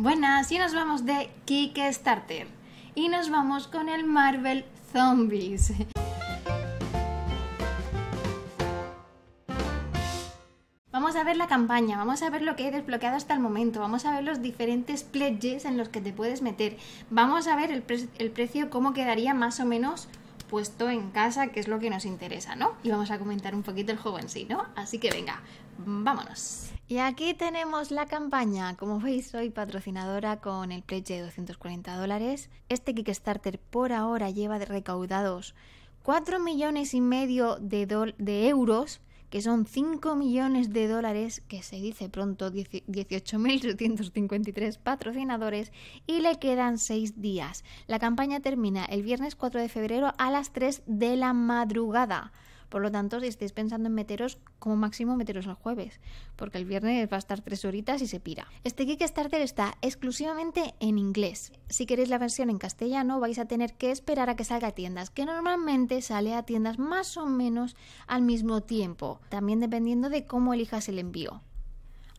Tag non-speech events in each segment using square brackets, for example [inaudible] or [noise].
Buenas, y nos vamos de Kickstarter. Y nos vamos con el Marvel Zombies. Vamos a ver la campaña, vamos a ver lo que he desbloqueado hasta el momento, vamos a ver los diferentes pledges en los que te puedes meter, vamos a ver el, el precio, cómo quedaría más o menos puesto en casa, que es lo que nos interesa, ¿no? Y vamos a comentar un poquito el juego en sí, ¿no? Así que venga, vámonos. Y aquí tenemos la campaña. Como veis, soy patrocinadora con el pledge de 240 dólares. Este Kickstarter por ahora lleva recaudados 4 millones y medio de, de euros, que son 5 millones de dólares, que se dice pronto 18.853 patrocinadores, y le quedan 6 días. La campaña termina el viernes 4 de febrero a las 3 de la madrugada. Por lo tanto, si estáis pensando en meteros, como máximo meteros el jueves, porque el viernes va a estar tres horitas y se pira. Este Starter está exclusivamente en inglés. Si queréis la versión en castellano, vais a tener que esperar a que salga a tiendas, que normalmente sale a tiendas más o menos al mismo tiempo, también dependiendo de cómo elijas el envío.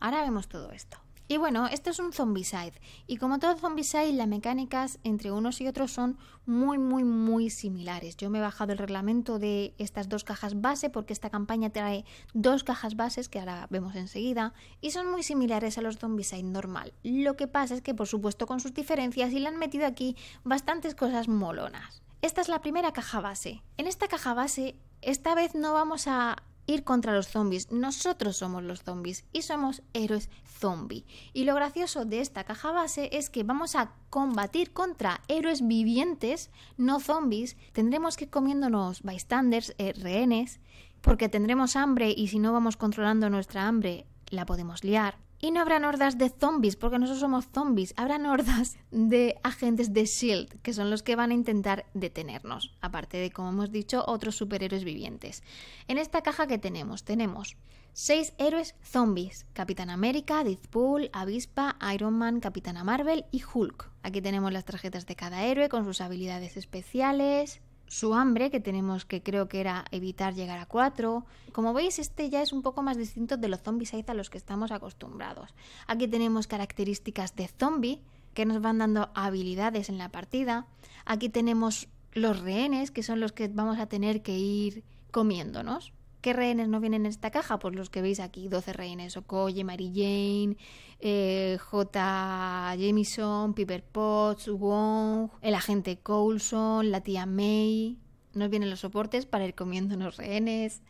Ahora vemos todo esto. Y bueno, este es un Side Y como todo zombicide, las mecánicas entre unos y otros son muy, muy, muy similares. Yo me he bajado el reglamento de estas dos cajas base porque esta campaña trae dos cajas bases que ahora vemos enseguida y son muy similares a los zombicide normal. Lo que pasa es que, por supuesto, con sus diferencias y le han metido aquí bastantes cosas molonas. Esta es la primera caja base. En esta caja base esta vez no vamos a ir contra los zombies. Nosotros somos los zombies y somos héroes zombie. Y lo gracioso de esta caja base es que vamos a combatir contra héroes vivientes, no zombies. Tendremos que ir comiéndonos bystanders, eh, rehenes, porque tendremos hambre y si no vamos controlando nuestra hambre, la podemos liar. Y no habrán hordas de zombies, porque nosotros somos zombies. Habrán hordas de agentes de SHIELD, que son los que van a intentar detenernos. Aparte de, como hemos dicho, otros superhéroes vivientes. En esta caja que tenemos, tenemos seis héroes zombies. Capitán América, Deadpool, Avispa, Iron Man, Capitana Marvel y Hulk. Aquí tenemos las tarjetas de cada héroe con sus habilidades especiales, su hambre, que tenemos que creo que era evitar llegar a cuatro Como veis, este ya es un poco más distinto de los zombies a los que estamos acostumbrados. Aquí tenemos características de zombie que nos van dando habilidades en la partida. Aquí tenemos los rehenes, que son los que vamos a tener que ir comiéndonos. ¿Qué rehenes no vienen en esta caja? Pues los que veis aquí, 12 rehenes. Okoye, Mary Jane, eh, J. Jameson, Piper Potts, Wong, el agente Coulson, la tía May. Nos vienen los soportes para ir comiendo unos rehenes,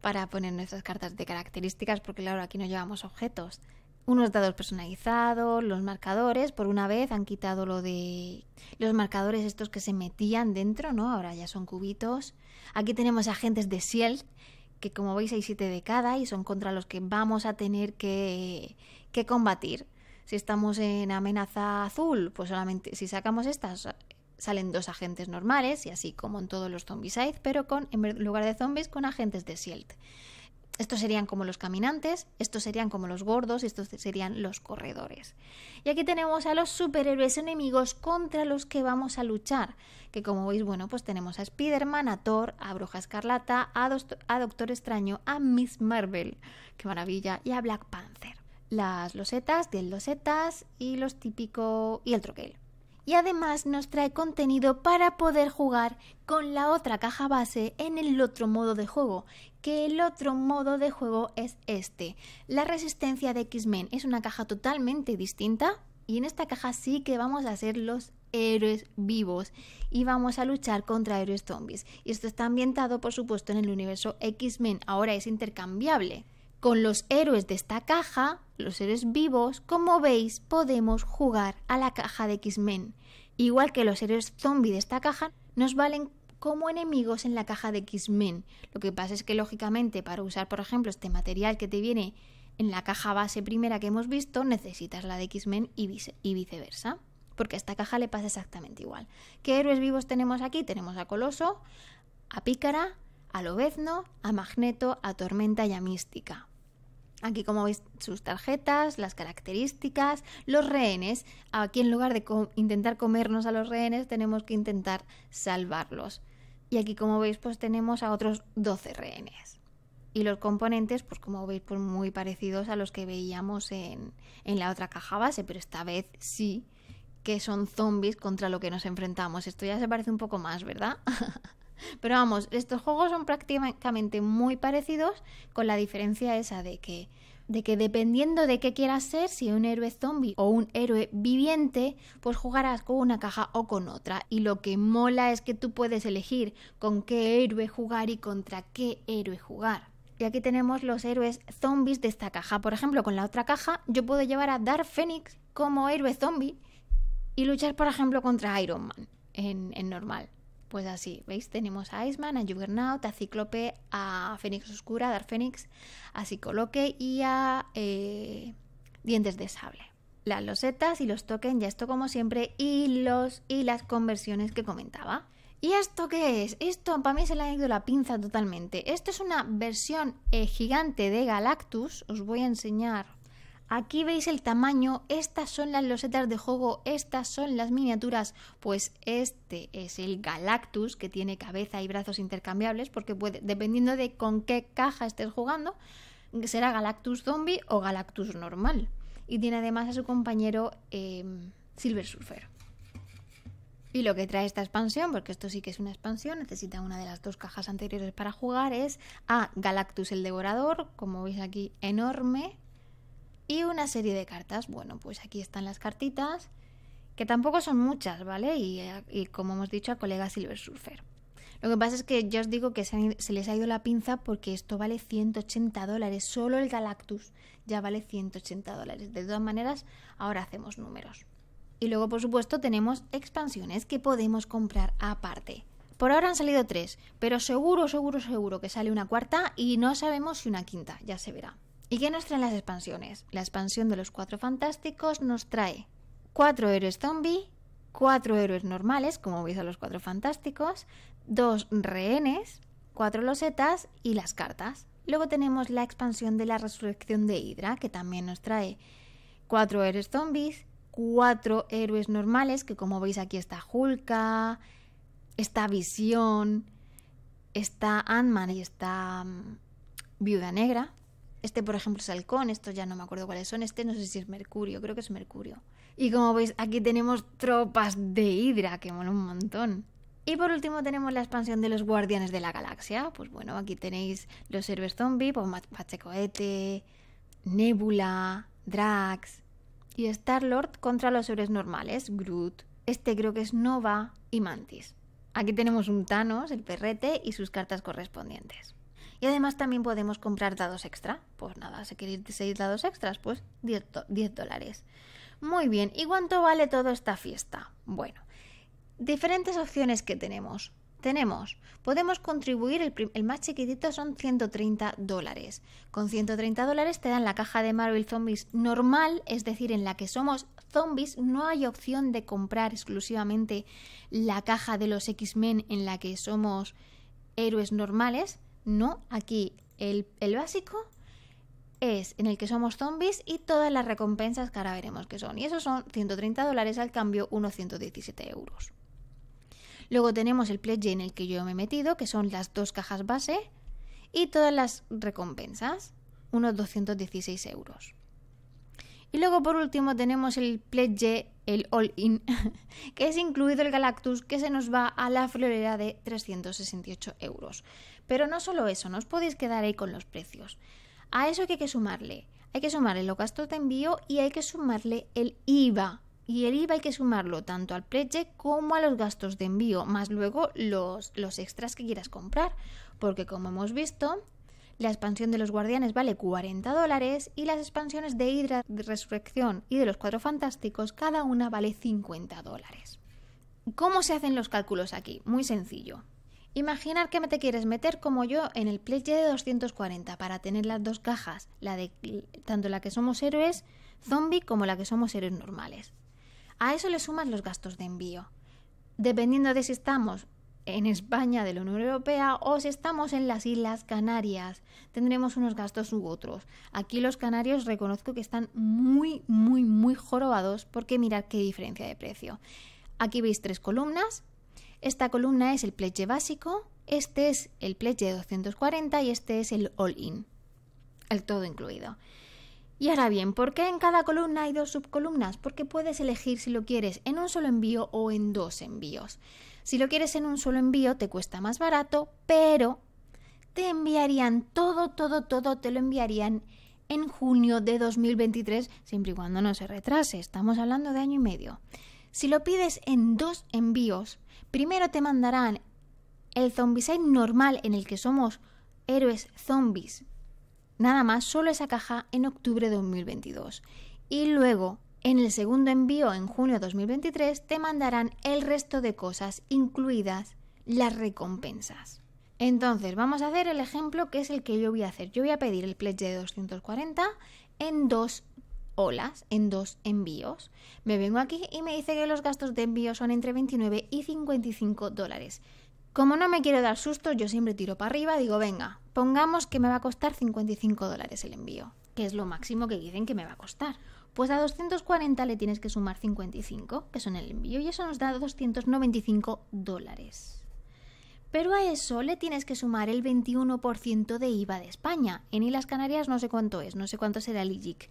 para poner nuestras cartas de características, porque claro, aquí no llevamos objetos. Unos dados personalizados, los marcadores, por una vez han quitado lo de los marcadores estos que se metían dentro, ¿no? Ahora ya son cubitos. Aquí tenemos agentes de S.H.I.E.L.D que como veis hay siete de cada y son contra los que vamos a tener que, combatir. Si estamos en amenaza azul, pues solamente si sacamos estas salen dos agentes normales y así como en todos los zombies, pero con en lugar de zombies con agentes de SHIELD. Estos serían como los caminantes, estos serían como los gordos, estos serían los corredores. Y aquí tenemos a los superhéroes enemigos contra los que vamos a luchar, que como veis, bueno, pues tenemos a Spider-Man, a Thor, a Bruja Escarlata, a, Doctor Extraño, a Miss Marvel, qué maravilla, y a Black Panther. Las losetas, 10 losetas y los típicos... y el troquel y además nos trae contenido para poder jugar con la otra caja base en el otro modo de juego, que el otro modo de juego es este. La resistencia de X-Men es una caja totalmente distinta y en esta caja sí que vamos a ser los héroes vivos y vamos a luchar contra héroes zombies. Y esto está ambientado, por supuesto, en el universo X-Men, ahora es intercambiable. Con los héroes de esta caja, los héroes vivos, como veis, podemos jugar a la caja de X-Men. Igual que los héroes zombie de esta caja, nos valen como enemigos en la caja de X-Men. Lo que pasa es que, lógicamente, para usar, por ejemplo, este material que te viene en la caja base primera que hemos visto, necesitas la de X-Men y, viceversa porque a esta caja le pasa exactamente igual. ¿Qué héroes vivos tenemos aquí? Tenemos a Coloso, a Pícara, a Lobezno, a Magneto, a Tormenta y a Mística. Aquí como veis sus tarjetas, las características, los rehenes. Aquí en lugar de intentar comernos a los rehenes tenemos que intentar salvarlos. Y aquí como veis pues tenemos a otros 12 rehenes. Y los componentes pues como veis pues muy parecidos a los que veíamos en, en la otra caja base, pero esta vez sí que son zombies contra lo que nos enfrentamos. Esto ya se parece un poco más, ¿verdad? [laughs] Pero vamos, estos juegos son prácticamente muy parecidos con la diferencia esa de que dependiendo de qué quieras ser, si un héroe zombie o un héroe viviente, pues jugarás con una caja o con otra. Y lo que mola es que tú puedes elegir con qué héroe jugar y contra qué héroe jugar. Y aquí tenemos los héroes zombies de esta caja. Por ejemplo, con la otra caja yo puedo llevar a Dark Phoenix como héroe zombie y luchar, por ejemplo, contra Iron Man en normal. Pues así, ¿veis? Tenemos a Iceman, a Juggernaut, a Cíclope, a Fénix Oscura, a Dark Fénix, a Psicoloque y a eh, Dientes de Sable. Las losetas y los tokens, ya esto como siempre, y, los, y las conversiones que comentaba. ¿Y esto qué es? Esto para mí se le ha ido la pinza totalmente. Esto es una versión eh, gigante de Galactus. Os voy a enseñar Aquí veis el tamaño, estas son las losetas de juego, estas son las miniaturas, pues este es el Galactus que tiene cabeza y brazos intercambiables porque puede, dependiendo de con qué caja estés jugando, será Galactus zombie o Galactus normal. Y tiene además a su compañero em, Silver Surfer. Y lo que trae esta expansión, porque esto sí que es una expansión, necesita una de las dos cajas anteriores para jugar, es a Galactus el Devorador, como veis aquí, enorme, y una serie de cartas. Bueno, pues aquí están las cartitas, que tampoco son muchas, ¿vale? Y, como hemos dicho, al colega Silver Surfer. Lo que pasa es que yo os digo que se, se, les ha ido la pinza porque esto vale 180 dólares. Solo el Galactus ya vale 180 dólares. De todas maneras, ahora hacemos números. Y luego, por supuesto, tenemos expansiones que podemos comprar aparte. Por ahora han salido tres, pero seguro, seguro, seguro que sale una cuarta y no sabemos si una quinta, ya se verá. ¿Y qué nos traen las expansiones? La expansión de los cuatro fantásticos nos trae cuatro héroes zombie, cuatro héroes normales, como veis a los cuatro fantásticos, dos rehenes, cuatro losetas y las cartas. Luego tenemos la expansión de la resurrección de Hydra, que también nos trae cuatro héroes zombies, cuatro héroes normales, que como veis aquí está Hulka, está Visión, está Ant-Man y está mm, Viuda Negra. Este, por ejemplo, es halcón, estos ya no me acuerdo cuáles son, este no sé si es mercurio, creo que es mercurio. Y como veis, aquí tenemos tropas de hidra que mola un montón. Y por último tenemos la expansión de los Guardianes de la Galaxia. Pues bueno, aquí tenéis los héroes zombie, pues Pachecoete, Nebula, Drax y Star-Lord contra los héroes normales, Groot. Este creo que es Nova y Mantis. Aquí tenemos un Thanos, el perrete y sus cartas correspondientes. Y además también podemos comprar dados extra. Pues nada, si queréis 6 dados extras, pues 10, dólares. Muy bien, ¿y cuánto vale toda esta fiesta? Bueno, diferentes opciones que tenemos. Tenemos, podemos contribuir, el, el, más chiquitito son 130 dólares. Con 130 dólares te dan la caja de Marvel Zombies normal, es decir, en la que somos zombies, no hay opción de comprar exclusivamente la caja de los X-Men en la que somos héroes normales, no, aquí el, básico es en el que somos zombies y todas las recompensas que ahora veremos que son. Y esos son 130 dólares al cambio, unos 117 euros. Luego tenemos el pledge en el que yo me he metido, que son las dos cajas base y todas las recompensas, unos 216 euros. Y luego por último tenemos el pledge, el all-in, [laughs] que es incluido el Galactus, que se nos va a la florera de 368 euros. Pero no solo eso, no os podéis quedar ahí con los precios. A eso hay que sumarle, hay que sumarle los gastos de envío y hay que sumarle el IVA. Y el IVA hay que sumarlo tanto al PLEDGE como a los gastos de envío, más luego los, los extras que quieras comprar. Porque como hemos visto, la expansión de los guardianes vale 40 dólares y las expansiones de Hydra de Resurrección y de los Cuatro Fantásticos cada una vale 50 dólares. ¿Cómo se hacen los cálculos aquí? Muy sencillo. Imaginar que te quieres meter como yo en el pledge de 240 para tener las dos cajas, la de tanto la que somos héroes zombie como la que somos héroes normales. A eso le sumas los gastos de envío. Dependiendo de si estamos en España de la Unión Europea o si estamos en las Islas Canarias, tendremos unos gastos u otros. Aquí los canarios reconozco que están muy, muy, muy jorobados porque mirad qué diferencia de precio. Aquí veis tres columnas, esta columna es el pledge básico, este es el pledge 240 y este es el all-in, el todo incluido. Y ahora bien, ¿por qué en cada columna hay dos subcolumnas? Porque puedes elegir si lo quieres en un solo envío o en dos envíos. Si lo quieres en un solo envío te cuesta más barato, pero te enviarían todo, todo, todo, te lo enviarían en junio de 2023, siempre y cuando no se retrase. Estamos hablando de año y medio. Si lo pides en dos envíos, primero te mandarán el zombicide normal en el que somos héroes zombies. Nada más, solo esa caja en octubre de 2022. Y luego, en el segundo envío en junio de 2023, te mandarán el resto de cosas, incluidas las recompensas. Entonces, vamos a hacer el ejemplo que es el que yo voy a hacer. Yo voy a pedir el pledge de 240 en dos olas en dos envíos. Me vengo aquí y me dice que los gastos de envío son entre 29 y 55 dólares. Como no me quiero dar susto, yo siempre tiro para arriba, digo, venga, pongamos que me va a costar 55 dólares el envío, que es lo máximo que dicen que me va a costar. Pues a 240 le tienes que sumar 55, que son el envío, y eso nos da 295 dólares. Pero a eso le tienes que sumar el 21% de IVA de España. En Islas Canarias no sé cuánto es, no sé cuánto será el IGIC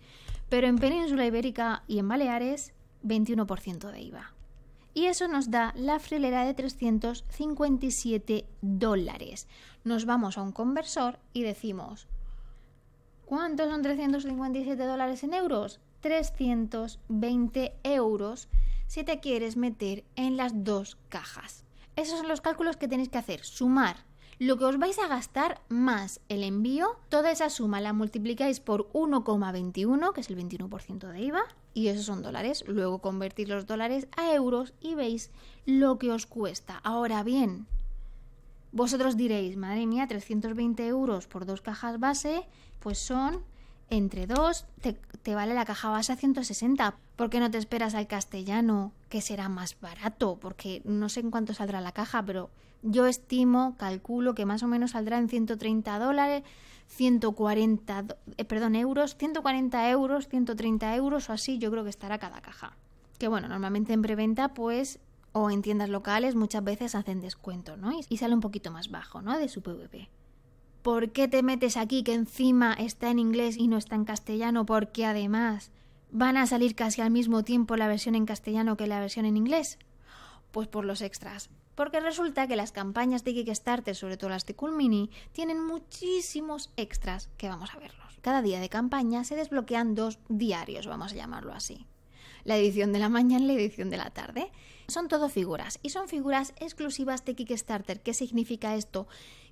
pero en Península Ibérica y en Baleares 21% de IVA. Y eso nos da la frilera de 357 dólares. Nos vamos a un conversor y decimos, ¿cuántos son 357 dólares en euros? 320 euros si te quieres meter en las dos cajas. Esos son los cálculos que tenéis que hacer, sumar lo que os vais a gastar más el envío, toda esa suma la multiplicáis por 1,21, que es el 21% de IVA, y esos son dólares. Luego convertís los dólares a euros y veis lo que os cuesta. Ahora bien, vosotros diréis, madre mía, 320 euros por dos cajas base, pues son entre dos, te, te, vale la caja base a 160. ¿Por qué no te esperas al castellano, que será más barato? Porque no sé en cuánto saldrá la caja, pero yo estimo, calculo que más o menos saldrá en 130 dólares, 140, eh, perdón, euros, 140 euros, 130 euros o así, yo creo que estará cada caja. Que bueno, normalmente en preventa pues o en tiendas locales muchas veces hacen descuento, ¿no? Y sale un poquito más bajo, ¿no? De su PVP. ¿Por qué te metes aquí que encima está en inglés y no está en castellano? Porque además van a salir casi al mismo tiempo la versión en castellano que la versión en inglés. Pues por los extras. Porque resulta que las campañas de Kickstarter, sobre todo las de Cool tienen muchísimos extras que vamos a verlos. Cada día de campaña se desbloquean dos diarios, vamos a llamarlo así. La edición de la mañana y la edición de la tarde. Son todo figuras y son figuras exclusivas de Kickstarter. ¿Qué significa esto?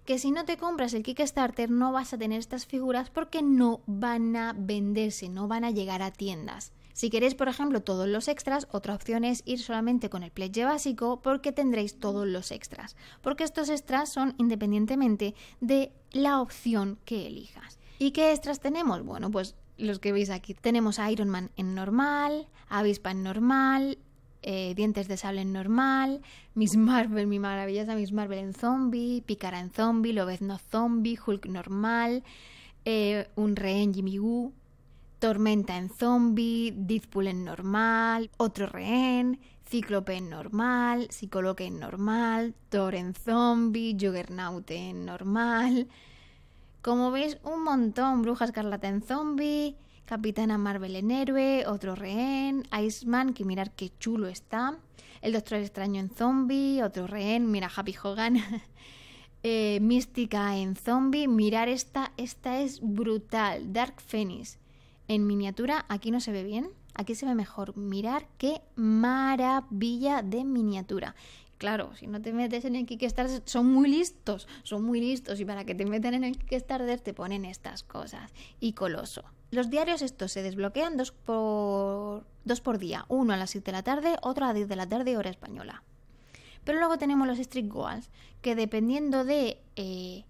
Que si no te compras el Kickstarter no vas a tener estas figuras porque no van a venderse, no van a llegar a tiendas. Si queréis, por ejemplo, todos los extras, otra opción es ir solamente con el pledge básico porque tendréis todos los extras, porque estos extras son independientemente de la opción que elijas. ¿Y qué extras tenemos? Bueno, pues los que veis aquí. Tenemos a Iron Man en normal, Avispa en normal, eh, Dientes de Sable en normal, Miss Marvel, mi maravillosa Miss Marvel en zombie, Picara en zombie, no zombie, Hulk normal, eh, un rehén Jimmy Woo, Tormenta en zombie, Deadpool en normal, otro rehén, Cíclope en normal, Psicoloque en normal, Thor en zombie, Juggernaut en normal. Como veis, un montón. Bruja Escarlata en zombie, Capitana Marvel en héroe, otro rehén, Iceman, que mirar qué chulo está, El Doctor Extraño en zombie, otro rehén, mira Happy Hogan. [laughs] Eh, Mística en zombie, mirar esta, esta es brutal, Dark Phoenix en miniatura. Aquí no se ve bien, aquí se ve mejor. Mirar qué maravilla de miniatura. Claro, si no te metes en el Kickstarter, son muy listos, son muy listos. Y para que te metan en el Kickstarter te ponen estas cosas. Y coloso. Los diarios estos se desbloquean dos por, dos por día. Uno a las 7 de la tarde, otro a las 10 de la tarde hora española. Pero luego tenemos los street goals, que dependiendo de eh,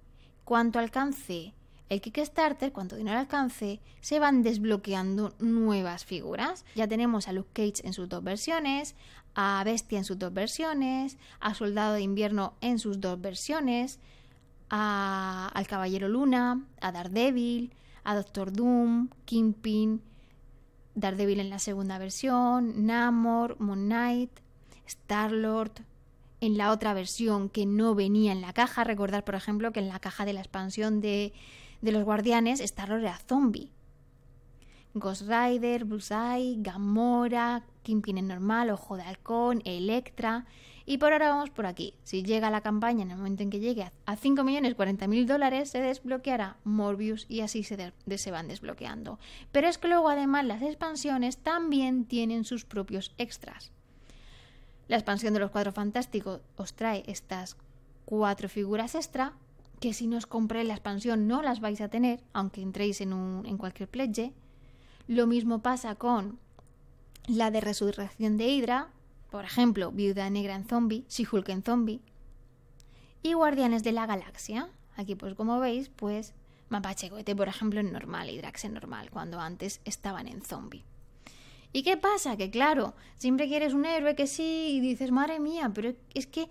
cuánto alcance el Kickstarter, cuando dinero alcance, se van desbloqueando nuevas figuras. Ya tenemos a Luke Cage en sus dos versiones, a Bestia en sus dos versiones, a Soldado de Invierno en sus dos versiones, a, al Caballero Luna, a Daredevil, a Doctor Doom, Kingpin, Daredevil en la segunda versión, Namor, Moon Knight, Star-Lord, en la otra versión que no venía en la caja. Recordar, por ejemplo, que en la caja de la expansión de de los guardianes, está lord era zombie. Ghost Rider, Bullseye, Gamora, Kingpin en normal, Ojo de Halcón, Electra. Y por ahora vamos por aquí. Si llega la campaña en el momento en que llegue a 5 millones mil dólares, se desbloqueará Morbius y así se, se van desbloqueando. Pero es que luego además las expansiones también tienen sus propios extras. La expansión de los Cuatro Fantásticos os trae estas cuatro figuras extra, que si no os compréis la expansión no las vais a tener, aunque entréis en, cualquier pledge. Lo mismo pasa con la de Resurrección de Hydra, por ejemplo, Viuda Negra en Zombie, si en Zombie, y Guardianes de la Galaxia. Aquí, pues como veis, pues Mapache Goete, por ejemplo, en normal Hydrax en normal, cuando antes estaban en Zombie. ¿Y qué pasa? Que claro, siempre quieres un héroe que sí y dices, madre mía, pero es que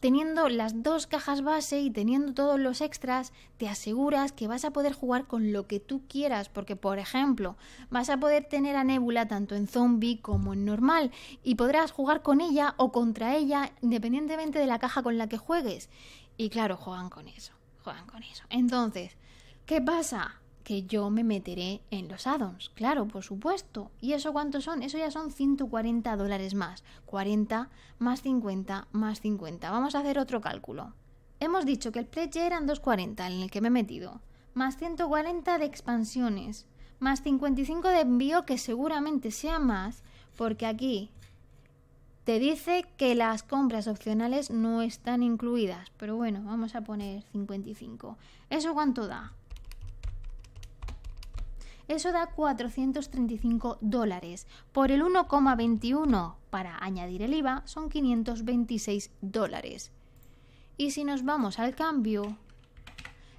teniendo las dos cajas base y teniendo todos los extras, te aseguras que vas a poder jugar con lo que tú quieras, porque por ejemplo, vas a poder tener a Nebula tanto en zombie como en normal y podrás jugar con ella o contra ella independientemente de la caja con la que juegues. Y claro, juegan con eso, juegan con eso. Entonces, ¿qué pasa? que yo me meteré en los addons. Claro, por supuesto. ¿Y eso cuánto son? Eso ya son 140 dólares más. 40 más 50 más 50. Vamos a hacer otro cálculo. Hemos dicho que el pledge eran 240 en el que me he metido. Más 140 de expansiones. Más 55 de envío que seguramente sea más. Porque aquí te dice que las compras opcionales no están incluidas. Pero bueno, vamos a poner 55. ¿Eso cuánto da? Eso da 435 dólares. Por el 1,21 para añadir el IVA son 526 dólares. Y si nos vamos al cambio,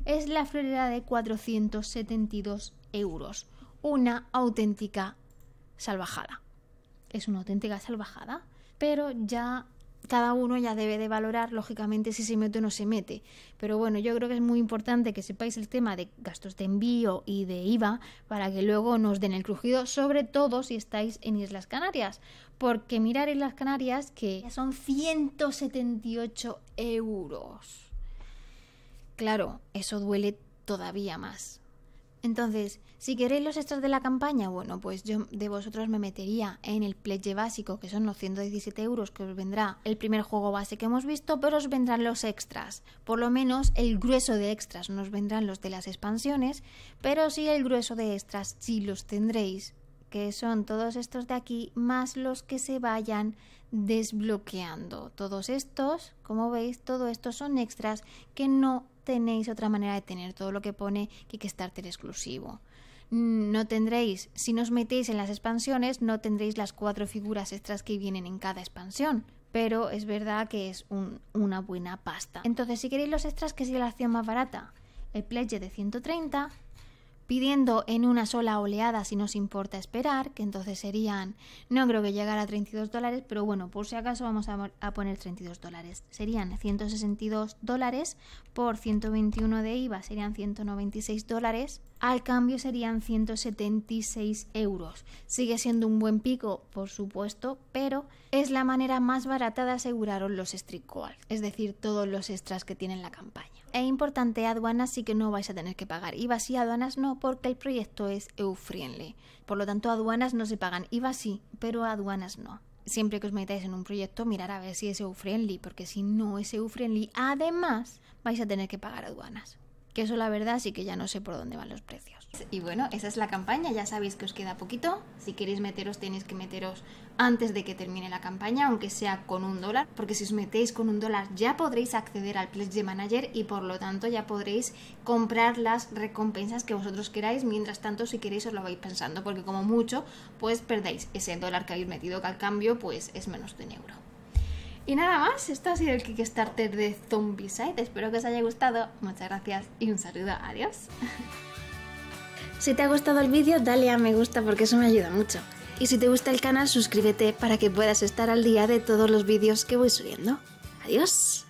es la florera de 472 euros. Una auténtica salvajada. Es una auténtica salvajada, pero ya cada uno ya debe de valorar, lógicamente, si se mete o no se mete. Pero bueno, yo creo que es muy importante que sepáis el tema de gastos de envío y de IVA para que luego nos den el crujido, sobre todo si estáis en Islas Canarias. Porque mirar Islas Canarias que son 178 euros. Claro, eso duele todavía más. Entonces, si queréis los extras de la campaña, bueno, pues yo de vosotros me metería en el pledge básico, que son los 117 euros que os vendrá el primer juego base que hemos visto, pero os vendrán los extras, por lo menos el grueso de extras, no os vendrán los de las expansiones, pero sí el grueso de extras, sí los tendréis, que son todos estos de aquí, más los que se vayan desbloqueando. Todos estos, como veis, todo estos son extras que no tenéis otra manera de tener todo lo que pone Kickstarter exclusivo. No tendréis, si nos metéis en las expansiones, no tendréis las cuatro figuras extras que vienen en cada expansión, pero es verdad que es una buena pasta. Entonces, si queréis los extras, que es la acción más barata? El pledge de 130 pidiendo en una sola oleada si nos importa esperar, que entonces serían, no creo que llegara a 32 dólares, pero bueno, por si acaso vamos a, a poner 32 dólares. Serían 162 dólares por 121 de IVA, serían 196 dólares al cambio serían 176 euros. Sigue siendo un buen pico, por supuesto, pero es la manera más barata de aseguraros los street Calls. es decir, todos los extras que tienen la campaña. Es importante, aduanas sí que no vais a tener que pagar. IVA sí, aduanas no, porque el proyecto es EU-friendly. Por lo tanto, aduanas no se pagan. IVA sí, pero aduanas no siempre que os metáis en un proyecto, mirar a ver si es EU-friendly, porque si no es EU-friendly, además vais a tener que pagar aduanas que eso la verdad sí que ya no sé por dónde van los precios. Y bueno, esa es la campaña, ya sabéis que os queda poquito, si queréis meteros tenéis que meteros antes de que termine la campaña, aunque sea con un dólar, porque si os metéis con un dólar ya podréis acceder al Pledge Manager y por lo tanto ya podréis comprar las recompensas que vosotros queráis, mientras tanto si queréis os lo vais pensando, porque como mucho pues perdéis ese dólar que habéis metido, que al cambio pues es menos de un euro. Y nada más, esto ha sido el Kickstarter de Zombieside. Espero que os haya gustado. Muchas gracias y un saludo. Adiós. [laughs] Si te ha gustado el vídeo, dale a me gusta porque eso me ayuda mucho. Y si te gusta el canal, suscríbete para que puedas estar al día de todos los vídeos que voy subiendo. Adiós.